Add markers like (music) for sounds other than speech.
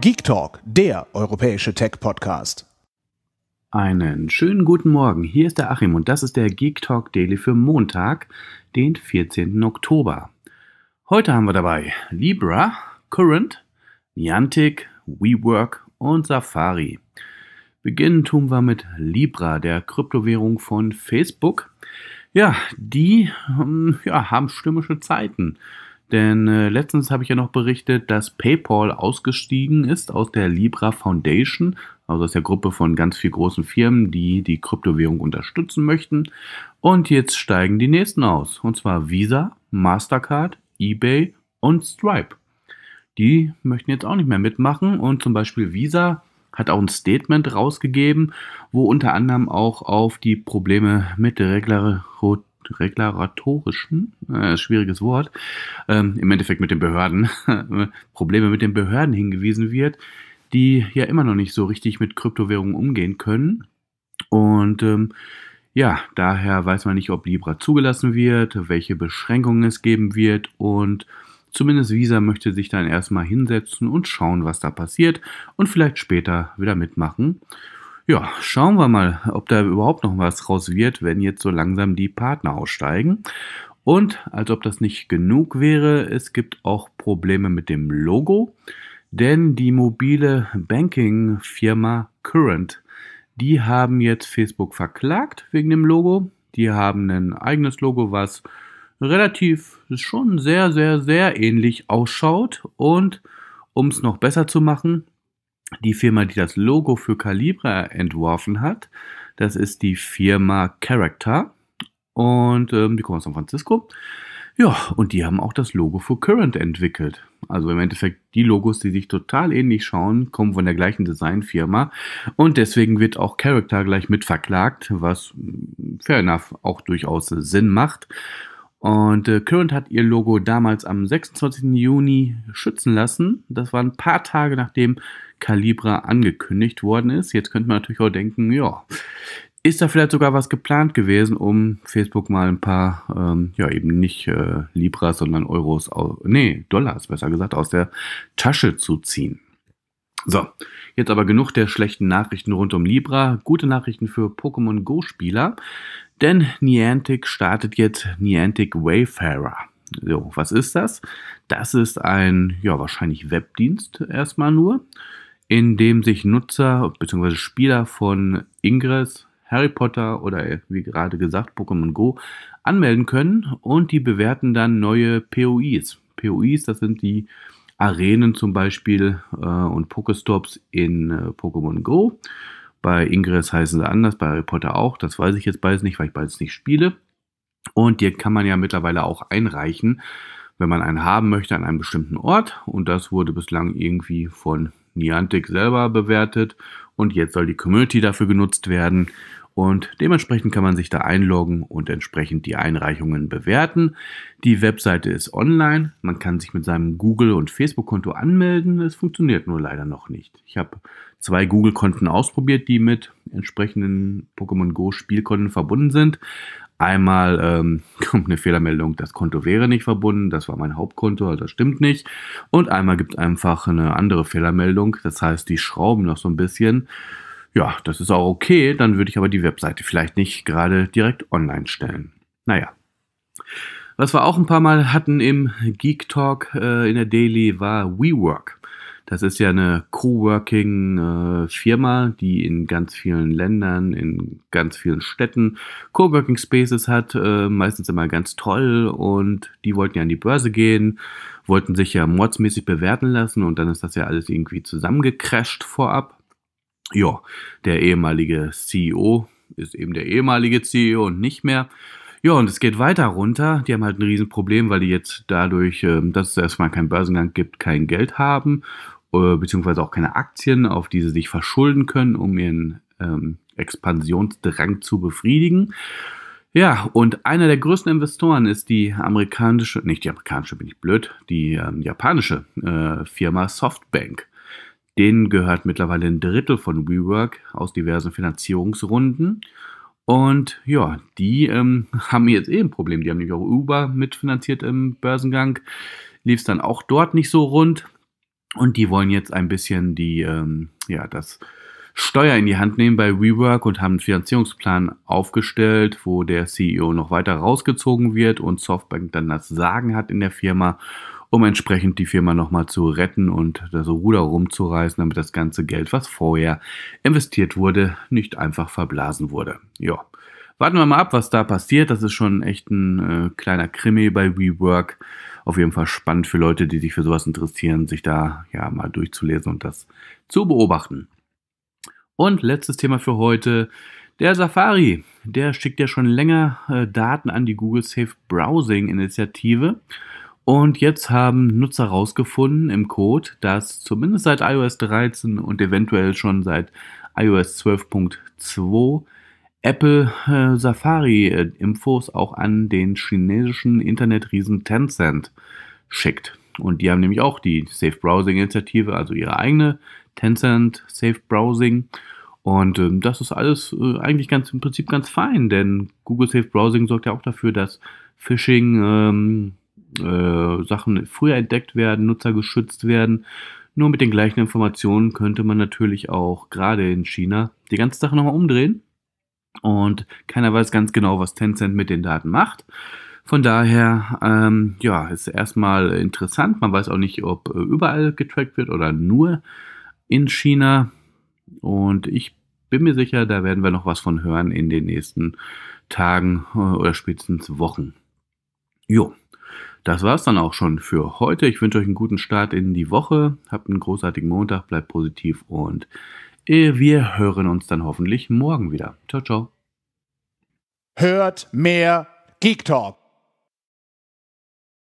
Geek Talk, der europäische Tech-Podcast. Einen schönen guten Morgen. Hier ist der Achim und das ist der Geek Talk Daily für Montag, den 14. Oktober. Heute haben wir dabei Libra, Current, Niantic, WeWork und Safari. Beginnen tun wir mit Libra, der Kryptowährung von Facebook. Ja, die hm, ja, haben stürmische Zeiten. Denn äh, letztens habe ich ja noch berichtet, dass PayPal ausgestiegen ist aus der Libra Foundation, also aus der Gruppe von ganz vielen großen Firmen, die die Kryptowährung unterstützen möchten. Und jetzt steigen die nächsten aus, und zwar Visa, Mastercard, eBay und Stripe. Die möchten jetzt auch nicht mehr mitmachen und zum Beispiel Visa hat auch ein Statement rausgegeben, wo unter anderem auch auf die Probleme mit der Regler regulatorischen, äh, schwieriges Wort, ähm, im Endeffekt mit den Behörden, (laughs) Probleme mit den Behörden hingewiesen wird, die ja immer noch nicht so richtig mit Kryptowährungen umgehen können. Und ähm, ja, daher weiß man nicht, ob Libra zugelassen wird, welche Beschränkungen es geben wird und zumindest Visa möchte sich dann erstmal hinsetzen und schauen, was da passiert und vielleicht später wieder mitmachen. Ja, schauen wir mal, ob da überhaupt noch was raus wird, wenn jetzt so langsam die Partner aussteigen. Und als ob das nicht genug wäre, es gibt auch Probleme mit dem Logo, denn die mobile Banking-Firma Current, die haben jetzt Facebook verklagt wegen dem Logo. Die haben ein eigenes Logo, was relativ schon sehr, sehr, sehr ähnlich ausschaut. Und um es noch besser zu machen, die Firma, die das Logo für Calibra entworfen hat, das ist die Firma Character und ähm, die kommen aus San Francisco. Ja, und die haben auch das Logo für Current entwickelt. Also im Endeffekt die Logos, die sich total ähnlich schauen, kommen von der gleichen Designfirma und deswegen wird auch Character gleich mit verklagt, was fair enough auch durchaus Sinn macht. Und äh, Current hat ihr Logo damals am 26. Juni schützen lassen. Das war ein paar Tage nachdem Calibra angekündigt worden ist. Jetzt könnte man natürlich auch denken, ja, ist da vielleicht sogar was geplant gewesen, um Facebook mal ein paar, ähm, ja eben nicht äh, Libras, sondern Euros, nee, Dollars besser gesagt, aus der Tasche zu ziehen. So, jetzt aber genug der schlechten Nachrichten rund um Libra. Gute Nachrichten für Pokémon Go-Spieler. Denn Niantic startet jetzt Niantic Wayfarer. So, was ist das? Das ist ein, ja, wahrscheinlich Webdienst erstmal nur, in dem sich Nutzer bzw. Spieler von Ingress, Harry Potter oder wie gerade gesagt Pokémon Go anmelden können und die bewerten dann neue POIs. POIs, das sind die Arenen zum Beispiel äh, und Pokestops in äh, Pokémon Go. Bei Ingress heißen sie anders, bei Harry Potter auch. Das weiß ich jetzt beides nicht, weil ich beides nicht spiele. Und die kann man ja mittlerweile auch einreichen, wenn man einen haben möchte an einem bestimmten Ort. Und das wurde bislang irgendwie von Niantic selber bewertet. Und jetzt soll die Community dafür genutzt werden und dementsprechend kann man sich da einloggen und entsprechend die Einreichungen bewerten. Die Webseite ist online, man kann sich mit seinem Google- und Facebook-Konto anmelden, es funktioniert nur leider noch nicht. Ich habe zwei Google-Konten ausprobiert, die mit entsprechenden Pokémon Go-Spielkonten verbunden sind. Einmal ähm, (laughs) kommt eine Fehlermeldung, das Konto wäre nicht verbunden, das war mein Hauptkonto, also das stimmt nicht. Und einmal gibt es einfach eine andere Fehlermeldung, das heißt, die schrauben noch so ein bisschen ja, das ist auch okay, dann würde ich aber die Webseite vielleicht nicht gerade direkt online stellen. Naja. Was wir auch ein paar Mal hatten im Geek Talk äh, in der Daily war WeWork. Das ist ja eine Coworking-Firma, äh, die in ganz vielen Ländern, in ganz vielen Städten Coworking Spaces hat, äh, meistens immer ganz toll. Und die wollten ja an die Börse gehen, wollten sich ja mordsmäßig bewerten lassen und dann ist das ja alles irgendwie zusammengecrashed vorab ja, der ehemalige CEO ist eben der ehemalige CEO und nicht mehr. Ja, und es geht weiter runter. Die haben halt ein Riesenproblem, weil die jetzt dadurch, ähm, dass es erstmal keinen Börsengang gibt, kein Geld haben, äh, beziehungsweise auch keine Aktien, auf die sie sich verschulden können, um ihren ähm, Expansionsdrang zu befriedigen. Ja, und einer der größten Investoren ist die amerikanische, nicht die amerikanische, bin ich blöd, die ähm, japanische äh, Firma Softbank. Denen gehört mittlerweile ein Drittel von WeWork aus diversen Finanzierungsrunden. Und ja, die ähm, (laughs) haben jetzt eh ein Problem. Die haben nämlich auch Uber mitfinanziert im Börsengang. Lief es dann auch dort nicht so rund. Und die wollen jetzt ein bisschen die, ähm, ja, das Steuer in die Hand nehmen bei WeWork und haben einen Finanzierungsplan aufgestellt, wo der CEO noch weiter rausgezogen wird und Softbank dann das Sagen hat in der Firma um entsprechend die Firma nochmal zu retten und das Ruder rumzureißen, damit das ganze Geld, was vorher investiert wurde, nicht einfach verblasen wurde. Ja. Warten wir mal ab, was da passiert. Das ist schon echt ein äh, kleiner Krimi bei WeWork. Auf jeden Fall spannend für Leute, die sich für sowas interessieren, sich da ja mal durchzulesen und das zu beobachten. Und letztes Thema für heute. Der Safari, der schickt ja schon länger äh, Daten an die Google Safe Browsing Initiative. Und jetzt haben Nutzer herausgefunden im Code, dass zumindest seit iOS 13 und eventuell schon seit iOS 12.2 Apple äh, Safari-Infos äh, auch an den chinesischen Internetriesen Tencent schickt. Und die haben nämlich auch die Safe Browsing-Initiative, also ihre eigene Tencent Safe Browsing. Und ähm, das ist alles äh, eigentlich ganz im Prinzip ganz fein, denn Google Safe Browsing sorgt ja auch dafür, dass Phishing ähm, äh, Sachen früher entdeckt werden, Nutzer geschützt werden. Nur mit den gleichen Informationen könnte man natürlich auch gerade in China die ganze Sache nochmal umdrehen. Und keiner weiß ganz genau, was Tencent mit den Daten macht. Von daher, ähm, ja, ist erstmal interessant. Man weiß auch nicht, ob äh, überall getrackt wird oder nur in China. Und ich bin mir sicher, da werden wir noch was von hören in den nächsten Tagen äh, oder spätestens Wochen. Jo. Das war's dann auch schon für heute. Ich wünsche euch einen guten Start in die Woche. Habt einen großartigen Montag, bleibt positiv und äh, wir hören uns dann hoffentlich morgen wieder. Ciao, ciao. Hört mehr Geek Talk.